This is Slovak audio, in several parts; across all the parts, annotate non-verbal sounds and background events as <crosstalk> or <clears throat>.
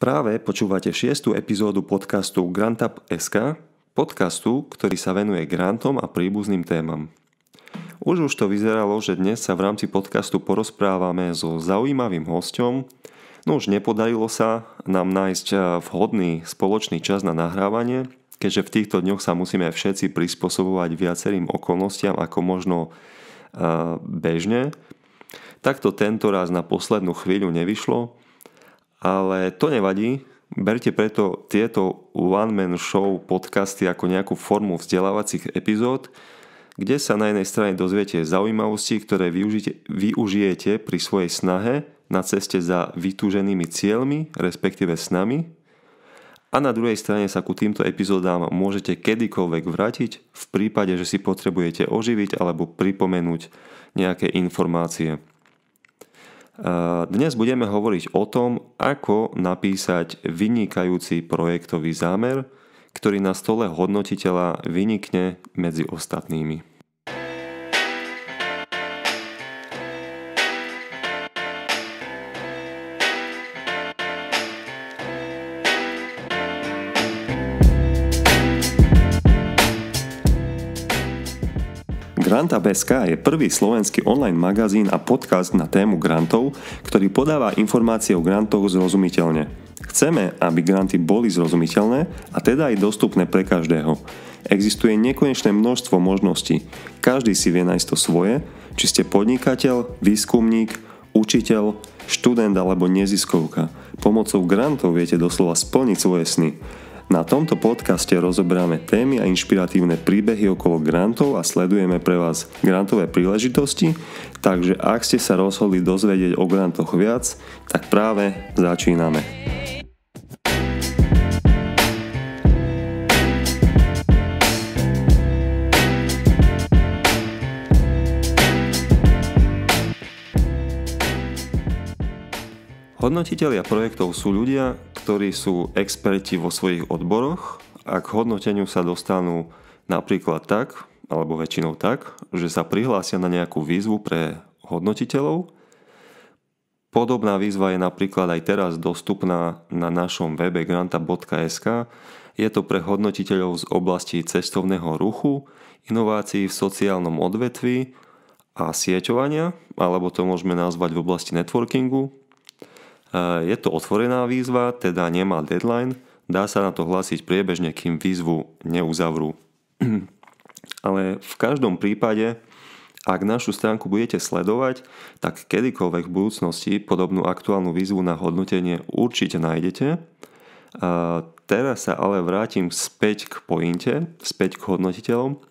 Práve počúvate šiestu epizódu podcastu Grantup podcastu, ktorý sa venuje grantom a príbuzným témam. Už už to vyzeralo, že dnes sa v rámci podcastu porozprávame so zaujímavým hosťom, no už nepodarilo sa nám nájsť eh, vhodný spoločný čas na nahrávanie, keďže v týchto dňoch sa musíme všetci prispôsobovať viacerým okolnostiam ako možno eh, bežne. Takto tento raz na poslednú chvíľu nevyšlo, ale to nevadí. Berte preto tieto One Man Show podcasty ako nejakú formu vzdelávacích epizód, kde sa na jednej strane dozviete zaujímavosti, ktoré využite, využijete pri svojej snahe na ceste za vytúženými cieľmi, respektíve nami. A na druhej strane sa ku týmto epizódám môžete kedykoľvek vrátiť v prípade, že si potrebujete oživiť alebo pripomenúť nejaké informácie. Dnes budeme hovoriť o tom, ako napísať vynikajúci projektový zámer, ktorý na stole hodnotiteľa vynikne medzi ostatnými. Grantabeska je prvý slovenský online magazín a podcast na tému grantov, ktorý podáva informácie o grantoch zrozumiteľne. Chceme, aby granty boli zrozumiteľné a teda aj dostupné pre každého. Existuje nekonečné množstvo možností. Každý si vie nájsť to svoje, či ste podnikateľ, výskumník, učiteľ, študent alebo neziskovka. Pomocou grantov viete doslova splniť svoje sny. Na tomto podcaste rozoberáme témy a inšpiratívne príbehy okolo grantov a sledujeme pre vás grantové príležitosti, takže ak ste sa rozhodli dozvedieť o grantoch viac, tak práve začíname. Hodnotiteľia projektov sú ľudia, ktorí sú experti vo svojich odboroch a k hodnoteniu sa dostanú napríklad tak, alebo väčšinou tak, že sa prihlásia na nejakú výzvu pre hodnotiteľov. Podobná výzva je napríklad aj teraz dostupná na našom webe granta.sk. Je to pre hodnotiteľov z oblasti cestovného ruchu, inovácií v sociálnom odvetvi a sieťovania, alebo to môžeme nazvať v oblasti networkingu, Eh, je to otvorená výzva, teda nemá deadline, dá sa na to hlásiť priebežne, kým výzvu neuzavrú. <clears throat> Ale v každom prípade, ak našu stránku budete sledovať, tak kedykoľvek v budúcnosti podobnú aktuálnu výzvu na hodnotenie určite nájdete. Eh, teraz sa ale vrátim späť k pointe, späť k hodnotiteľom.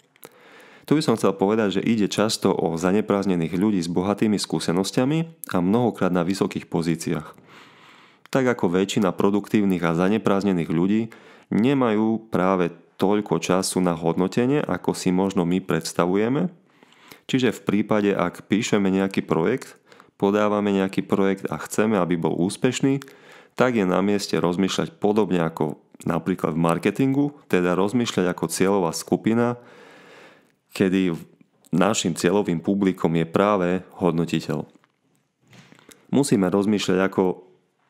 Tu by som chcel povedať, že ide často o zanepráznených ľudí s bohatými skúsenosťami a mnohokrát na vysokých pozíciách tak ako väčšina produktívnych a zanepráznených ľudí, nemajú práve toľko času na hodnotenie, ako si možno my predstavujeme. Čiže v prípade, ak píšeme nejaký projekt, podávame nejaký projekt a chceme, aby bol úspešný, tak je na mieste rozmýšľať podobne ako napríklad v marketingu, teda rozmýšľať ako cieľová skupina, kedy našim cieľovým publikom je práve hodnotiteľ. Musíme rozmýšľať ako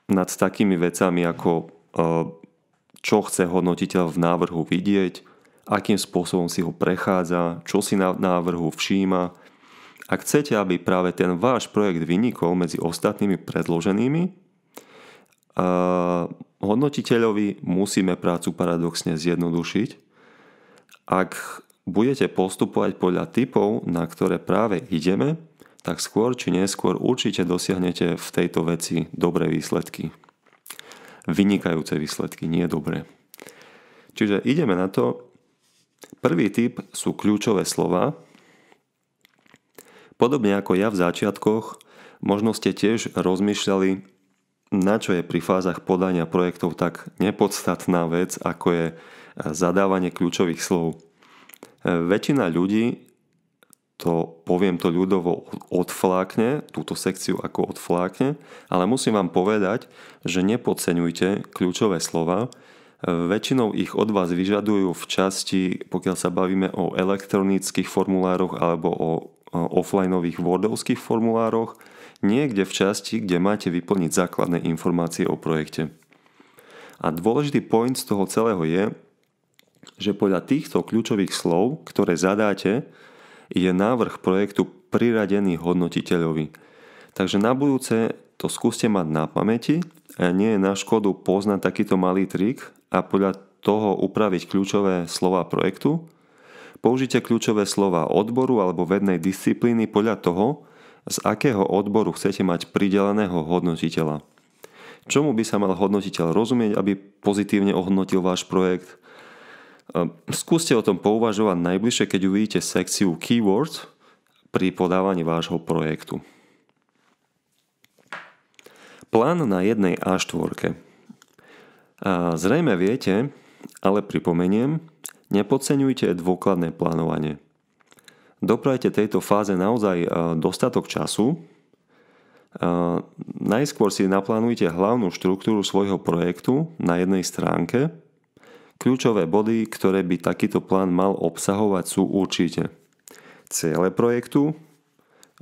nad takými vecami ako e, čo chce hodnotiteľ v návrhu vidieť, akým spôsobom si ho prechádza, čo si na návrhu všíma. Ak chcete, aby práve ten váš projekt vynikol medzi ostatnými predloženými, e, hodnotiteľovi musíme prácu paradoxne zjednodušiť. Ak budete postupovať podľa typov, na ktoré práve ideme, tak skôr či neskôr určite dosiahnete v tejto veci dobré výsledky. Vynikajúce výsledky, nie dobré. Čiže ideme na to. Prvý typ sú kľúčové slova. Podobne ako ja v začiatkoch, možno ste tiež rozmýšľali, na čo je pri fázach podania projektov tak nepodstatná vec, ako je zadávanie kľúčových slov. Väčšina ľudí to, poviem to ľudovo, odflákne, túto sekciu ako odflákne, ale musím vám povedať, že nepodceňujte kľúčové slova. E, väčšinou ich od vás vyžadujú v časti, pokiaľ sa bavíme o elektronických formulároch alebo o offlineových wordovských formulároch, niekde v časti, kde máte vyplniť základné informácie o projekte. A dôležitý point z toho celého je, že podľa týchto kľúčových slov, ktoré zadáte, je návrh projektu priradený hodnotiteľovi. Takže na budúce to skúste mať na pamäti a e, nie je na škodu poznať takýto malý trik a podľa toho upraviť kľúčové slova projektu. Použite kľúčové slova odboru alebo vednej disciplíny podľa toho, z akého odboru chcete mať prideleného hodnotiteľa. Čomu by sa mal hodnotiteľ rozumieť, aby pozitívne ohodnotil váš projekt – Ehm, skúste o tom pouvažovať najbližšie, keď uvidíte sekciu Keywords pri podávaní vášho projektu. Plán na jednej A4. Zrejme viete, ale pripomeniem, nepodceňujte dôkladné plánovanie. Doprajte tejto fáze naozaj e, dostatok času. E, najskôr si naplánujte hlavnú štruktúru svojho projektu na jednej stránke – Kľúčové body, ktoré by takýto plán mal obsahovať sú určite ciele projektu,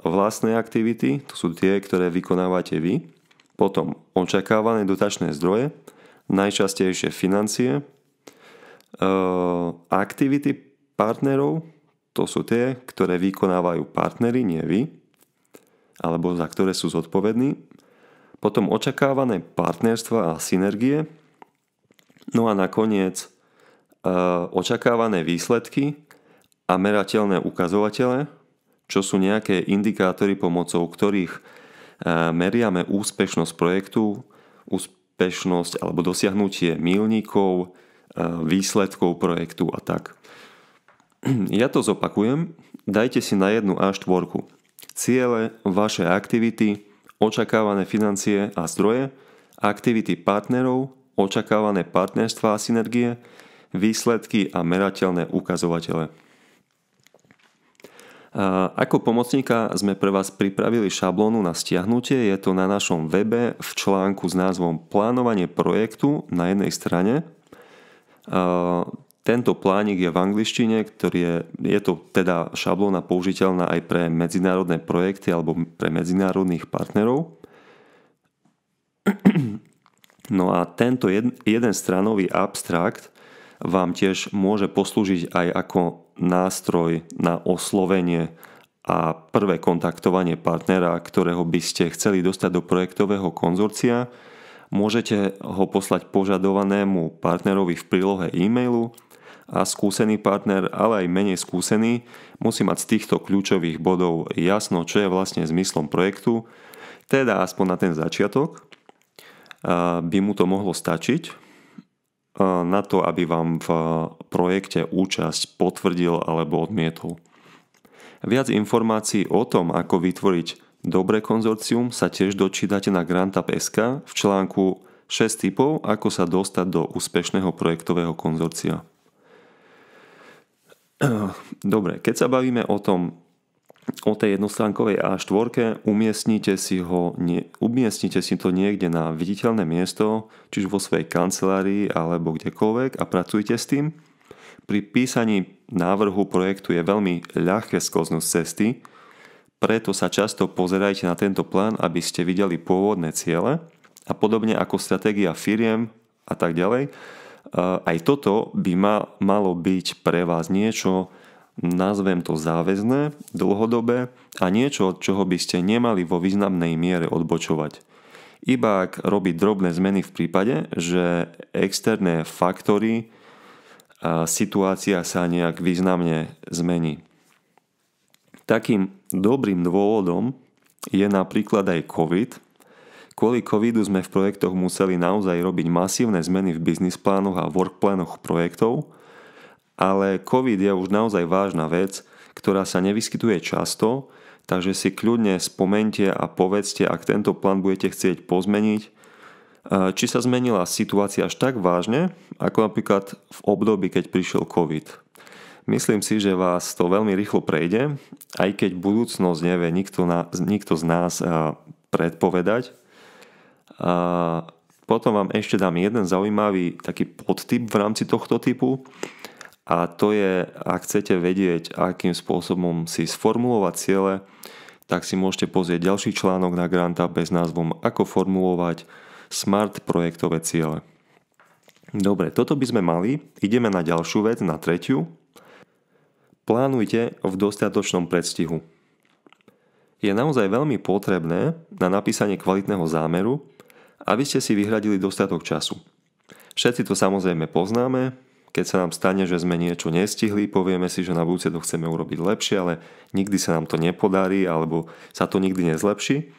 vlastné aktivity, to sú tie, ktoré vykonávate vy, potom očakávané dotačné zdroje, najčastejšie financie, e, aktivity partnerov, to sú tie, ktoré vykonávajú partnery, nie vy, alebo za ktoré sú zodpovední, potom očakávané partnerstva a synergie, No a nakoniec e, očakávané výsledky a merateľné ukazovatele, čo sú nejaké indikátory, pomocou ktorých e, meriame úspešnosť projektu, úspešnosť alebo dosiahnutie milníkov, e, výsledkov projektu a tak. Ja to zopakujem, dajte si na jednu A4 ciele, vaše aktivity, očakávané financie a zdroje, aktivity partnerov, očakávané partnerstvá a synergie, výsledky a merateľné ukazovatele. A ako pomocníka sme pre vás pripravili šablónu na stiahnutie, je to na našom webe v článku s názvom Plánovanie projektu na jednej strane. A tento plánik je v angličtine, ktorý je, je to teda šablóna použiteľná aj pre medzinárodné projekty alebo pre medzinárodných partnerov. No a tento jed, jeden stranový abstrakt vám tiež môže poslúžiť aj ako nástroj na oslovenie a prvé kontaktovanie partnera, ktorého by ste chceli dostať do projektového konzorcia, môžete ho poslať požadovanému partnerovi v prílohe e-mailu a skúsený partner, ale aj menej skúsený, musí mať z týchto kľúčových bodov jasno, čo je vlastne zmyslom projektu, teda aspoň na ten začiatok by mu to mohlo stačiť na to, aby vám v projekte účasť potvrdil alebo odmietol. Viac informácií o tom, ako vytvoriť dobré konzorcium sa tiež dočítate na grantup.sk v článku 6 typov, ako sa dostať do úspešného projektového konzorcia. <clears throat> Dobre, keď sa bavíme o tom, o tej jednostránkovej A4 umiestnite si, ho, nie, umiestnite si to niekde na viditeľné miesto, čiže vo svojej kancelárii alebo kdekoľvek a pracujte s tým. Pri písaní návrhu projektu je veľmi ľahké skoznúť z cesty, preto sa často pozerajte na tento plán, aby ste videli pôvodné ciele a podobne ako stratégia firiem a tak ďalej. Aj toto by malo byť pre vás niečo, nazvem to záväzné, dlhodobé a niečo, od čoho by ste nemali vo významnej miere odbočovať. Iba ak robiť drobné zmeny v prípade, že externé faktory a situácia sa nejak významne zmení. Takým dobrým dôvodom je napríklad aj COVID. Kvôli covidu sme v projektoch museli naozaj robiť masívne zmeny v biznisplánoch a workplánoch projektov – ale COVID je už naozaj vážna vec, ktorá sa nevyskytuje často, takže si kľudne spomente a povedzte, ak tento plán budete chcieť pozmeniť, e, či sa zmenila situácia až tak vážne, ako napríklad v období, keď prišiel COVID. Myslím si, že vás to veľmi rýchlo prejde, aj keď budúcnosť nevie nikto, na, nikto z nás a, e, predpovedať. A e, potom vám ešte dám jeden zaujímavý taký podtyp v rámci tohto typu. A to je, ak chcete vedieť, akým spôsobom si sformulovať ciele, tak si môžete pozrieť ďalší článok na Granta bez názvom Ako formulovať smart projektové ciele. Dobre, toto by sme mali. Ideme na ďalšiu vec, na tretiu. Plánujte v dostatočnom predstihu. Je naozaj veľmi potrebné na napísanie kvalitného zámeru, aby ste si vyhradili dostatok času. Všetci to samozrejme poznáme, keď sa nám stane, že sme niečo nestihli, povieme si, že na budúce to chceme urobiť lepšie, ale nikdy sa nám to nepodarí alebo sa to nikdy nezlepší.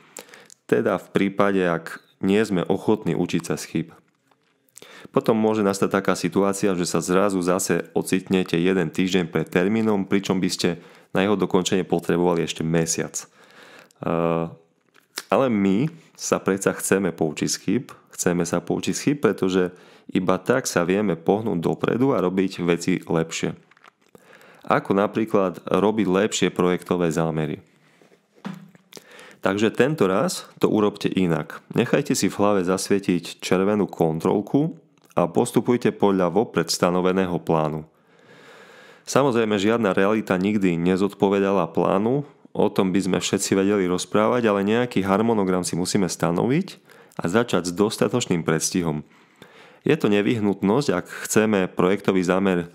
Teda v prípade, ak nie sme ochotní učiť sa z chyb. Potom môže nastať taká situácia, že sa zrazu zase ocitnete jeden týždeň pred termínom, pričom by ste na jeho dokončenie potrebovali ešte mesiac. Uh, ale my sa predsa chceme poučiť z chyb Chceme sa poučiť z chyb, pretože iba tak sa vieme pohnúť dopredu a robiť veci lepšie. Ako napríklad robiť lepšie projektové zámery. Takže tento raz to urobte inak. Nechajte si v hlave zasvietiť červenú kontrolku a postupujte podľa vopred stanoveného plánu. Samozrejme, žiadna realita nikdy nezodpovedala plánu, o tom by sme všetci vedeli rozprávať, ale nejaký harmonogram si musíme stanoviť a začať s dostatočným predstihom. Je to nevyhnutnosť, ak chceme projektový zámer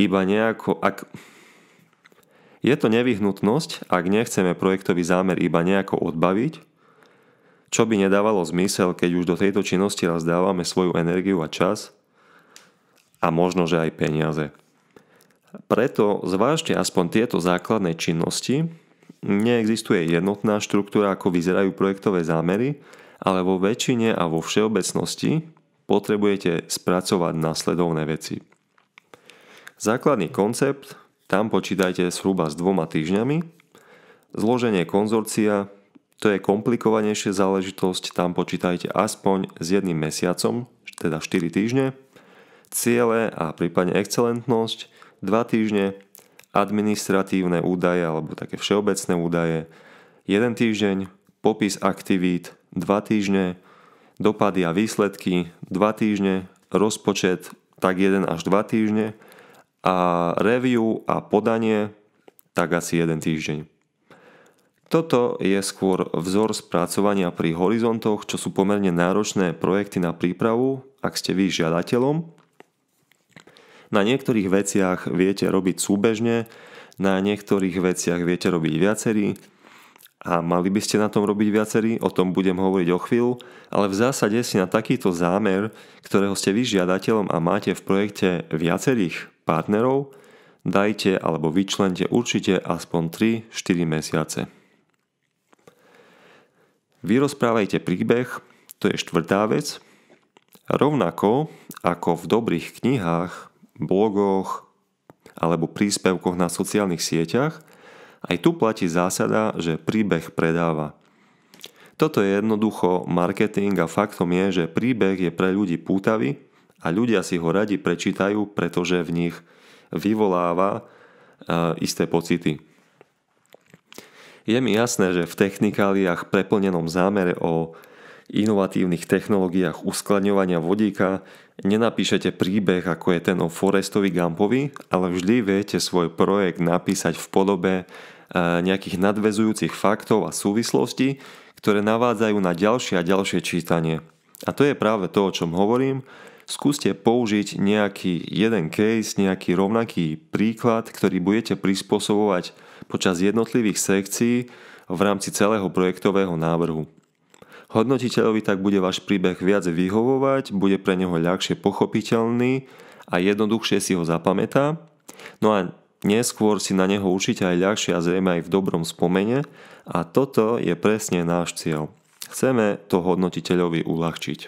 iba nejako... Ak... Je to nevyhnutnosť, ak nechceme projektový zámer iba nejako odbaviť, čo by nedávalo zmysel, keď už do tejto činnosti raz dávame svoju energiu a čas a možno, že aj peniaze. Preto zvážte aspoň tieto základné činnosti. Neexistuje jednotná štruktúra, ako vyzerajú projektové zámery, ale vo väčšine a vo všeobecnosti potrebujete spracovať následovné veci. Základný koncept, tam počítajte zhruba s dvoma týždňami. Zloženie konzorcia, to je komplikovanejšia záležitosť, tam počítajte aspoň s jedným mesiacom, teda 4 týždne. Ciele a prípadne excelentnosť, 2 týždne, administratívne údaje alebo také všeobecné údaje, 1 týždeň, popis aktivít, 2 týždne, dopady a výsledky, 2 týždne, rozpočet tak 1 až 2 týždne a review a podanie tak asi 1 týždeň. Toto je skôr vzor spracovania pri horizontoch, čo sú pomerne náročné projekty na prípravu, ak ste vy žiadateľom. Na niektorých veciach viete robiť súbežne, na niektorých veciach viete robiť viacerý, a mali by ste na tom robiť viacerí, o tom budem hovoriť o chvíľu, ale v zásade si na takýto zámer, ktorého ste vy žiadateľom a máte v projekte viacerých partnerov, dajte alebo vyčlente určite aspoň 3-4 mesiace. Vy rozprávajte príbeh, to je štvrtá vec. Rovnako ako v dobrých knihách, blogoch alebo príspevkoch na sociálnych sieťach, aj tu platí zásada, že príbeh predáva. Toto je jednoducho marketing a faktom je, že príbeh je pre ľudí pútavý a ľudia si ho radi prečítajú, pretože v nich vyvoláva e, isté pocity. Je mi jasné, že v technikáliách preplnenom zámere o inovatívnych technológiách uskladňovania vodíka nenapíšete príbeh ako je ten o Forestovi Gumpovi, ale vždy viete svoj projekt napísať v podobe e, nejakých nadvezujúcich faktov a súvislostí, ktoré navádzajú na ďalšie a ďalšie čítanie. A to je práve to, o čom hovorím, skúste použiť nejaký jeden case, nejaký rovnaký príklad, ktorý budete prispôsobovať počas jednotlivých sekcií v rámci celého projektového návrhu. Hodnotiteľovi tak bude váš príbeh viac vyhovovať, bude pre neho ľahšie pochopiteľný a jednoduchšie si ho zapamätá. No a neskôr si na neho určite aj ľahšie a zrejme aj v dobrom spomene a toto je presne náš cieľ. Chceme to hodnotiteľovi uľahčiť.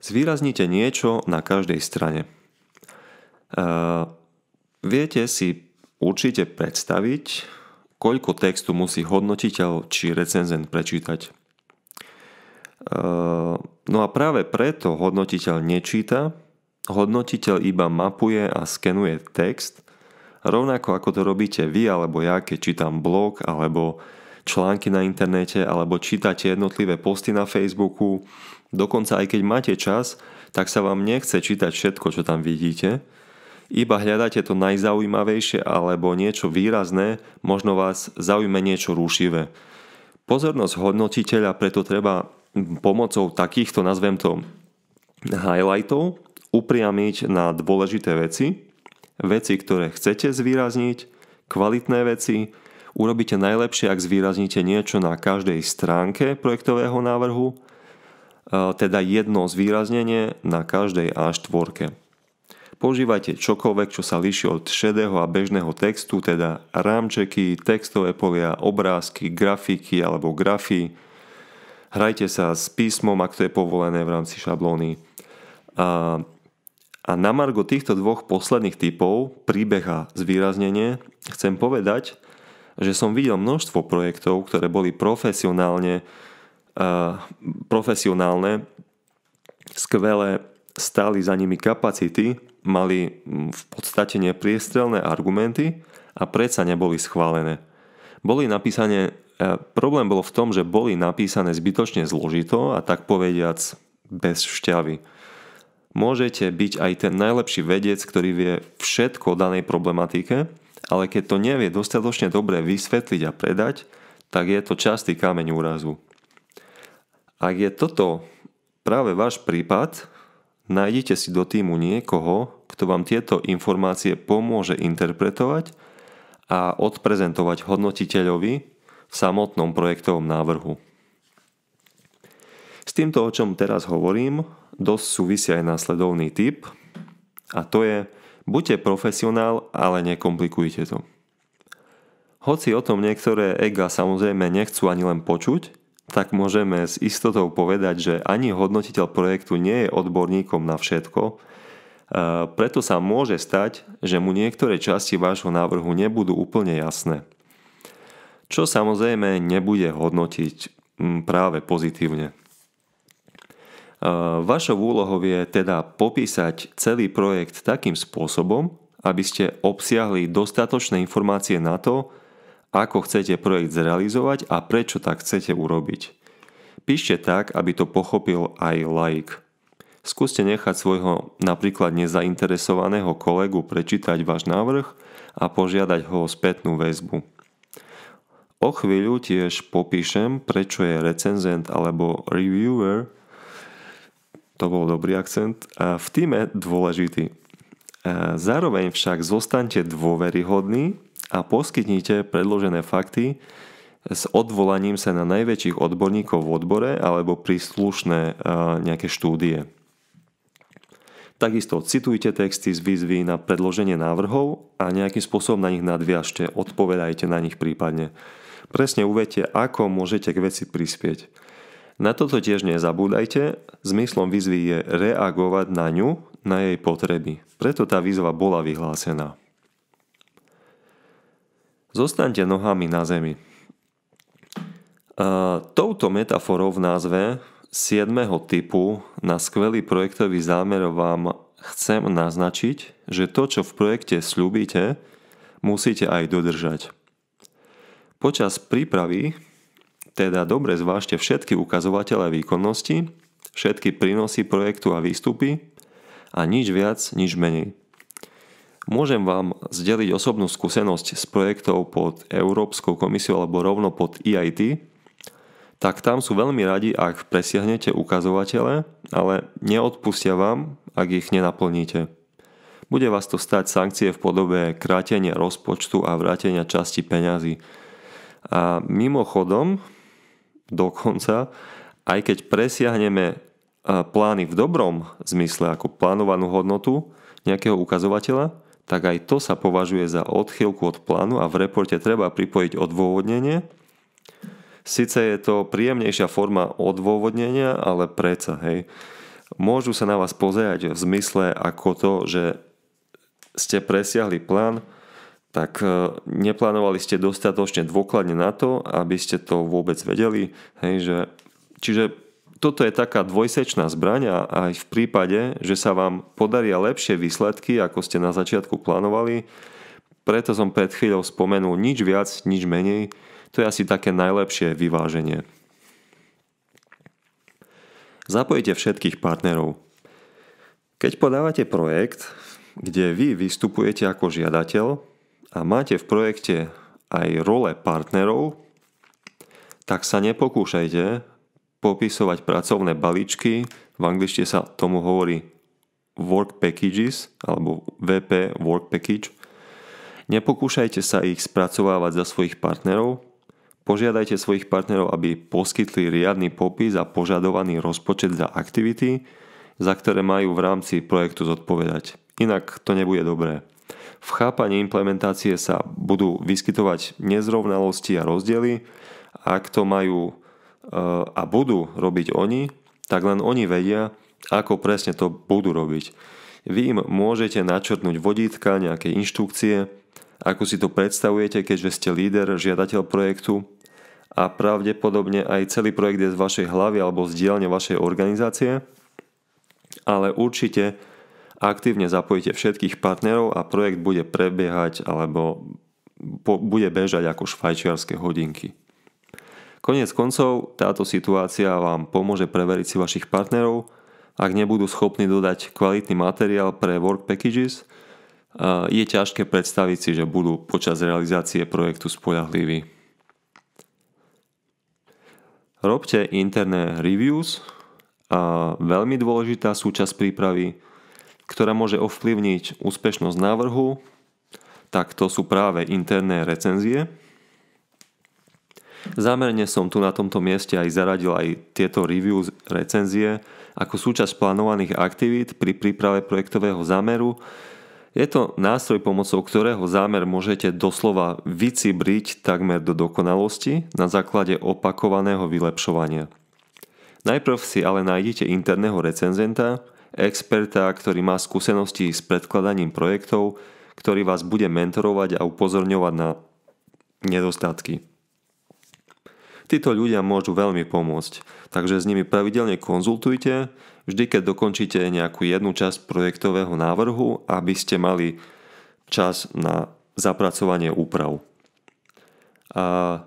Zvýraznite niečo na každej strane. Uh, viete si určite predstaviť, koľko textu musí hodnotiteľ či recenzent prečítať. Ehm, no a práve preto hodnotiteľ nečíta, hodnotiteľ iba mapuje a skenuje text, rovnako ako to robíte vy alebo ja, keď čítam blog alebo články na internete alebo čítate jednotlivé posty na Facebooku. Dokonca aj keď máte čas, tak sa vám nechce čítať všetko, čo tam vidíte, iba hľadáte to najzaujímavejšie alebo niečo výrazné, možno vás zaujme niečo rušivé. Pozornosť hodnotiteľa preto treba pomocou takýchto, nazvem to, highlightov upriamiť na dôležité veci, veci, ktoré chcete zvýrazniť, kvalitné veci, urobíte najlepšie, ak zvýrazníte niečo na každej stránke projektového návrhu, e, teda jedno zvýraznenie na každej A4. Používajte čokoľvek, čo sa líši od šedého a bežného textu, teda rámčeky, textové polia, obrázky, grafiky alebo grafy. Hrajte sa s písmom, ak to je povolené v rámci šablóny. A, a na margo týchto dvoch posledných typov, príbeh a zvýraznenie, chcem povedať, že som videl množstvo projektov, ktoré boli profesionálne, uh, profesionálne skvelé stáli za nimi kapacity, mali mm, v podstate nepriestrelné argumenty a predsa neboli schválené. Boli napísané, e, problém bol v tom, že boli napísané zbytočne zložito a tak povediac bez šťavy. Môžete byť aj ten najlepší vedec, ktorý vie všetko o danej problematike, ale keď to nevie dostatočne dobre vysvetliť a predať, tak je to častý kameň úrazu. Ak je toto práve váš prípad, Nájdite si do týmu niekoho, kto vám tieto informácie pomôže interpretovať a odprezentovať hodnotiteľovi v samotnom projektovom návrhu. S týmto, o čom teraz hovorím, dosť súvisia aj následovný typ a to je buďte profesionál, ale nekomplikujte to. Hoci o tom niektoré ega samozrejme nechcú ani len počuť, tak môžeme s istotou povedať, že ani hodnotiteľ projektu nie je odborníkom na všetko, e, preto sa môže stať, že mu niektoré časti vášho návrhu nebudú úplne jasné. Čo samozrejme nebude hodnotiť práve pozitívne. E, vašou úlohou je teda popísať celý projekt takým spôsobom, aby ste obsiahli dostatočné informácie na to, ako chcete projekt zrealizovať a prečo tak chcete urobiť. Píšte tak, aby to pochopil aj laik. Skúste nechať svojho napríklad nezainteresovaného kolegu prečítať váš návrh a požiadať ho o spätnú väzbu. O chvíľu tiež popíšem, prečo je recenzent alebo reviewer, to bol dobrý akcent, v týme dôležitý. Zároveň však zostaňte dôveryhodní a poskytnite predložené fakty s odvolaním sa na najväčších odborníkov v odbore alebo príslušné e, nejaké štúdie. Takisto citujte texty z výzvy na predloženie návrhov a nejakým spôsobom na nich nadviažte, odpovedajte na nich prípadne. Presne uvedte, ako môžete k veci prispieť. Na toto tiež nezabúdajte, zmyslom výzvy je reagovať na ňu, na jej potreby. Preto tá výzva bola vyhlásená. Zostaňte nohami na zemi. E, touto metaforou v názve 7. typu na skvelý projektový zámer vám chcem naznačiť, že to, čo v projekte slúbite, musíte aj dodržať. Počas prípravy teda dobre zvážte všetky ukazovatele výkonnosti, všetky prínosy projektu a výstupy a nič viac, nič menej. Môžem vám zdeliť osobnú skúsenosť s projektov pod Európskou komisiou alebo rovno pod EIT, tak tam sú veľmi radi, ak presiahnete ukazovatele, ale neodpustia vám, ak ich nenaplníte. Bude vás to stať sankcie v podobe krátenia rozpočtu a vrátenia časti peňazí. A mimochodom, dokonca, aj keď presiahneme plány v dobrom zmysle, ako plánovanú hodnotu nejakého ukazovateľa, tak aj to sa považuje za odchylku od plánu a v reporte treba pripojiť odôvodnenie. Sice je to príjemnejšia forma odôvodnenia, ale predsa, hej. Môžu sa na vás pozerať v zmysle ako to, že ste presiahli plán, tak e, neplánovali ste dostatočne dôkladne na to, aby ste to vôbec vedeli. Hej, že, čiže toto je taká dvojsečná zbraň a aj v prípade, že sa vám podaria lepšie výsledky, ako ste na začiatku plánovali, preto som pred chvíľou spomenul nič viac, nič menej, to je asi také najlepšie vyváženie. Zapojite všetkých partnerov. Keď podávate projekt, kde vy vystupujete ako žiadateľ a máte v projekte aj role partnerov, tak sa nepokúšajte popisovať pracovné balíčky, v angličtine sa tomu hovorí work packages alebo VP work package. Nepokúšajte sa ich spracovávať za svojich partnerov, požiadajte svojich partnerov, aby poskytli riadny popis a požadovaný rozpočet za aktivity, za ktoré majú v rámci projektu zodpovedať. Inak to nebude dobré. V chápaní implementácie sa budú vyskytovať nezrovnalosti a rozdiely, ak to majú Eh, a budú robiť oni, tak len oni vedia, ako presne to budú robiť. Vy im môžete načrtnúť vodítka, nejaké inštrukcie, ako si to predstavujete, keďže ste líder, žiadateľ projektu a pravdepodobne aj celý projekt je z vašej hlavy alebo z dielne vašej organizácie, ale určite aktívne zapojíte všetkých partnerov a projekt bude prebiehať alebo bude bežať ako švajčiarske hodinky. Konec koncov, táto situácia vám pomôže preveriť si vašich partnerov, ak nebudú schopní dodať kvalitný materiál pre work packages, je ťažké predstaviť si, že budú počas realizácie projektu spoľahliví. Robte interné reviews, a veľmi dôležitá súčasť prípravy, ktorá môže ovplyvniť úspešnosť návrhu, tak to sú práve interné recenzie, Zámerne som tu na tomto mieste aj zaradil aj tieto review recenzie ako súčasť plánovaných aktivít pri príprave projektového zámeru. Je to nástroj, pomocou ktorého zámer môžete doslova vycibriť takmer do dokonalosti na základe opakovaného vylepšovania. Najprv si ale nájdete interného recenzenta, experta, ktorý má skúsenosti s predkladaním projektov, ktorý vás bude mentorovať a upozorňovať na nedostatky. Títo ľudia môžu veľmi pomôcť, takže s nimi pravidelne konzultujte, vždy keď dokončíte nejakú jednu časť projektového návrhu, aby ste mali čas na zapracovanie úprav. A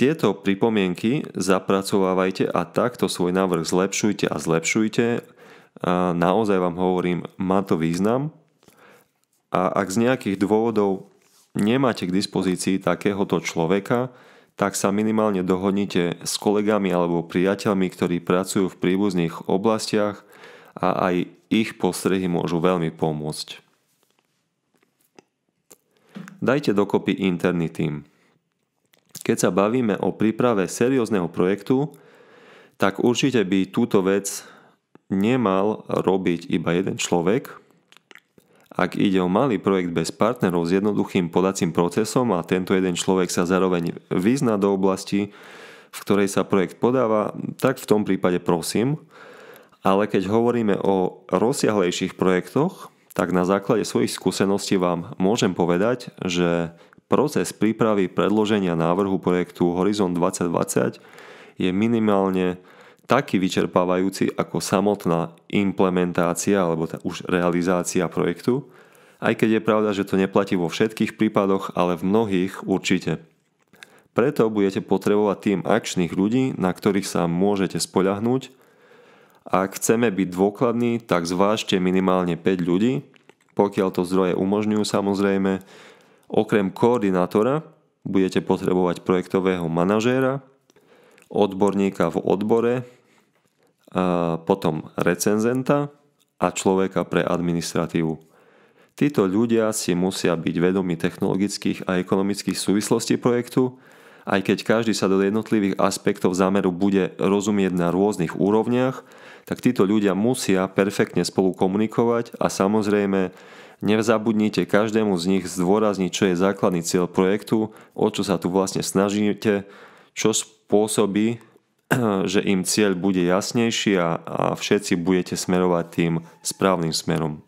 tieto pripomienky zapracovávajte a takto svoj návrh zlepšujte a zlepšujte. A naozaj vám hovorím, má to význam. A ak z nejakých dôvodov nemáte k dispozícii takéhoto človeka, tak sa minimálne dohodnite s kolegami alebo priateľmi, ktorí pracujú v príbuzných oblastiach a aj ich postrehy môžu veľmi pomôcť. Dajte dokopy interný tím. Keď sa bavíme o príprave seriózneho projektu, tak určite by túto vec nemal robiť iba jeden človek, ak ide o malý projekt bez partnerov s jednoduchým podacím procesom a tento jeden človek sa zároveň vyzná do oblasti, v ktorej sa projekt podáva, tak v tom prípade prosím. Ale keď hovoríme o rozsiahlejších projektoch, tak na základe svojich skúseností vám môžem povedať, že proces prípravy predloženia návrhu projektu Horizon 2020 je minimálne taký vyčerpávajúci ako samotná implementácia alebo tá už realizácia projektu, aj keď je pravda, že to neplatí vo všetkých prípadoch, ale v mnohých určite. Preto budete potrebovať tým akčných ľudí, na ktorých sa môžete spoľahnúť. Ak chceme byť dôkladní, tak zvážte minimálne 5 ľudí, pokiaľ to zdroje umožňujú samozrejme. Okrem koordinátora budete potrebovať projektového manažéra, odborníka v odbore, potom recenzenta a človeka pre administratívu. Títo ľudia si musia byť vedomi technologických a ekonomických súvislostí projektu, aj keď každý sa do jednotlivých aspektov zámeru bude rozumieť na rôznych úrovniach, tak títo ľudia musia perfektne spolu komunikovať a samozrejme Nezabudnite každému z nich zdôrazniť, čo je základný cieľ projektu, o čo sa tu vlastne snažíte, čo spôsobí, <clears throat> že im cieľ bude jasnejší a, a všetci budete smerovať tým správnym smerom.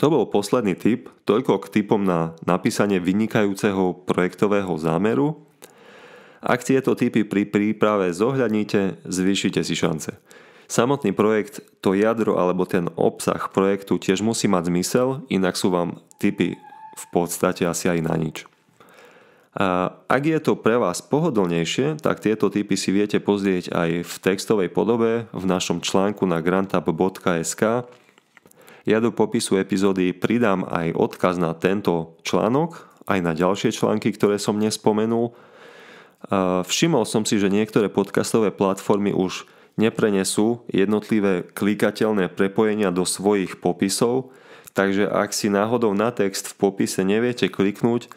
To bol posledný tip, toľko k typom na napísanie vynikajúceho projektového zámeru. Ak tieto typy pri príprave zohľadníte, zvýšite si šance. Samotný projekt, to jadro alebo ten obsah projektu tiež musí mať zmysel, inak sú vám typy v podstate asi aj na nič. A ak je to pre vás pohodlnejšie, tak tieto typy si viete pozrieť aj v textovej podobe v našom článku na grantup.sk. Ja do popisu epizódy pridám aj odkaz na tento článok, aj na ďalšie články, ktoré som nespomenul. Všimol som si, že niektoré podcastové platformy už neprenesú jednotlivé klikateľné prepojenia do svojich popisov, takže ak si náhodou na text v popise neviete kliknúť,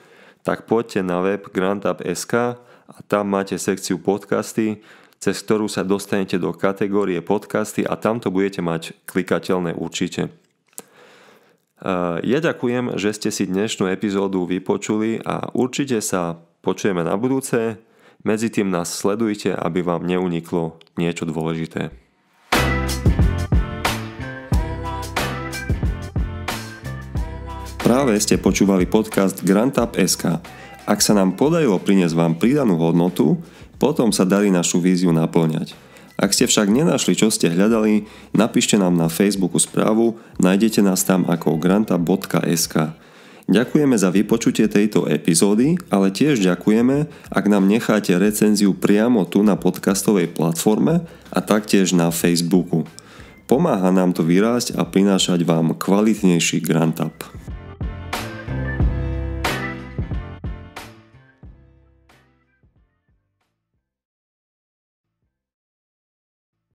tak poďte na web grantup.sk a tam máte sekciu podcasty, cez ktorú sa dostanete do kategórie podcasty a tamto budete mať klikateľné určite. E, ja ďakujem, že ste si dnešnú epizódu vypočuli a určite sa počujeme na budúce. Medzi tým nás sledujte, aby vám neuniklo niečo dôležité. Práve ste počúvali podcast Grantup SK. Ak sa nám podarilo priniesť vám pridanú hodnotu, potom sa darí našu víziu naplňať. Ak ste však nenašli, čo ste hľadali, napíšte nám na Facebooku správu, nájdete nás tam ako granta.sk. Ďakujeme za vypočutie tejto epizódy, ale tiež ďakujeme, ak nám necháte recenziu priamo tu na podcastovej platforme a taktiež na Facebooku. Pomáha nám to vyrásť a prinášať vám kvalitnejší Grant Up.